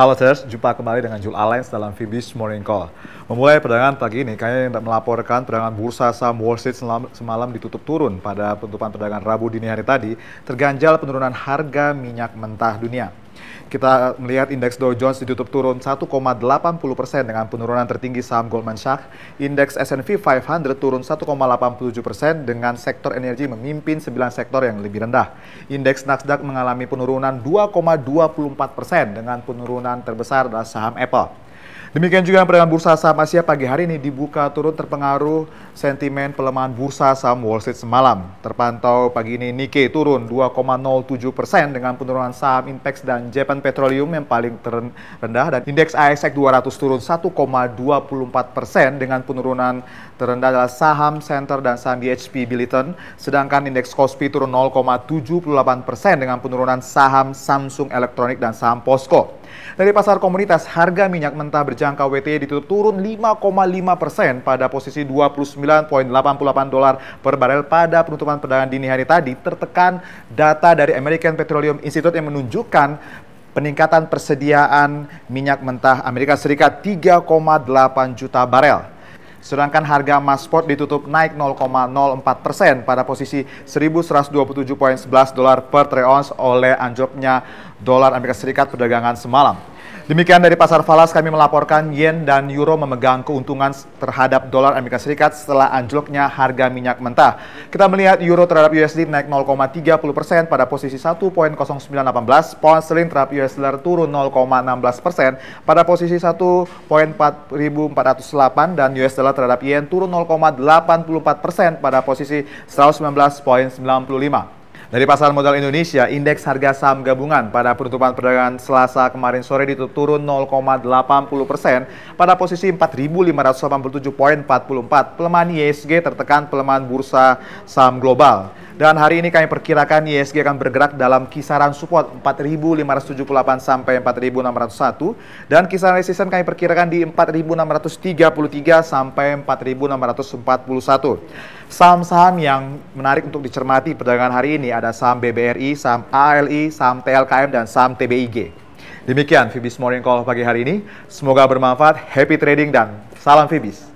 Halo, Ters, jumpa kembali dengan Jul Alliance dalam Fibis Morning Call. Memulai perdagangan pagi ini, kami melaporkan perdagangan bursa saham Wall Street semalam ditutup turun pada penutupan perdagangan Rabu dini hari tadi, terganjal penurunan harga minyak mentah dunia. Kita melihat indeks Dow Jones ditutup turun 1,80 persen dengan penurunan tertinggi saham Goldman Sachs. Indeks S&P 500 turun 1,87 persen dengan sektor energi memimpin 9 sektor yang lebih rendah. Indeks Nasdaq mengalami penurunan 2,24 persen dengan penurunan terbesar adalah saham Apple. Demikian juga perdagangan bursa saham Asia pagi hari ini dibuka turun terpengaruh sentimen pelemahan bursa saham Wall Street semalam. Terpantau pagi ini Nikkei turun 2,07 persen dengan penurunan saham Impex dan Japan Petroleum yang paling terendah dan indeks ASX 200 turun 1,24 persen dengan penurunan terendah adalah saham Center dan saham BHP Billiton. Sedangkan indeks Kospi turun 0,78 persen dengan penurunan saham Samsung Electronic dan saham Posco. Dari pasar komunitas, harga minyak mentah berjangka WTI ditutup turun 5,5 persen pada posisi 29,88 dolar per barel pada penutupan perdagangan dini hari tadi, tertekan data dari American Petroleum Institute yang menunjukkan peningkatan persediaan minyak mentah Amerika Serikat 3,8 juta barel Sedangkan harga emas spot ditutup naik 0,04 persen pada posisi 1.127.11 dolar per troy ounce oleh anjloknya dolar Amerika Serikat perdagangan semalam. Demikian dari Pasar Falas kami melaporkan yen dan euro memegang keuntungan terhadap dolar Amerika Serikat setelah anjloknya harga minyak mentah. Kita melihat euro terhadap USD naik 0,30 persen pada posisi 1.0918, pound sterling terhadap US dollar turun 0,16 persen pada posisi 1.4408 dan US dollar terhadap yen turun 0,84 persen pada posisi 119.95. Dari pasar modal Indonesia, indeks harga saham gabungan pada penutupan perdagangan Selasa kemarin sore ditutup turun 0,80 persen pada posisi 4.587.44. Pelemahan ISG tertekan pelemahan bursa saham global. Dan hari ini kami perkirakan ISG akan bergerak dalam kisaran support 4.578 sampai 4.601 dan kisaran resisten kami perkirakan di 4.633 sampai 4.641. Saham-saham yang menarik untuk dicermati perdagangan hari ini ada saham BBRI, saham ALI, saham TLKM, dan saham TBIG. Demikian Fibis Morning Call pagi hari ini. Semoga bermanfaat, happy trading, dan salam Fibis.